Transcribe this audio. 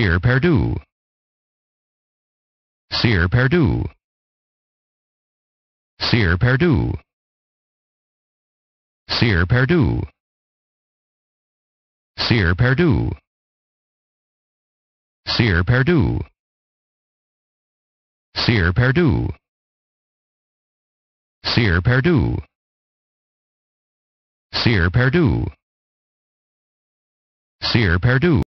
Cyr Perdue. Cyr Perdue. Cyr Perdue. Cyr Perdue. Cyr Perdue. Cyr Perdue. Cyr Perdue. Cyr Perdue. Cyr Perdue. Cyr Perdue.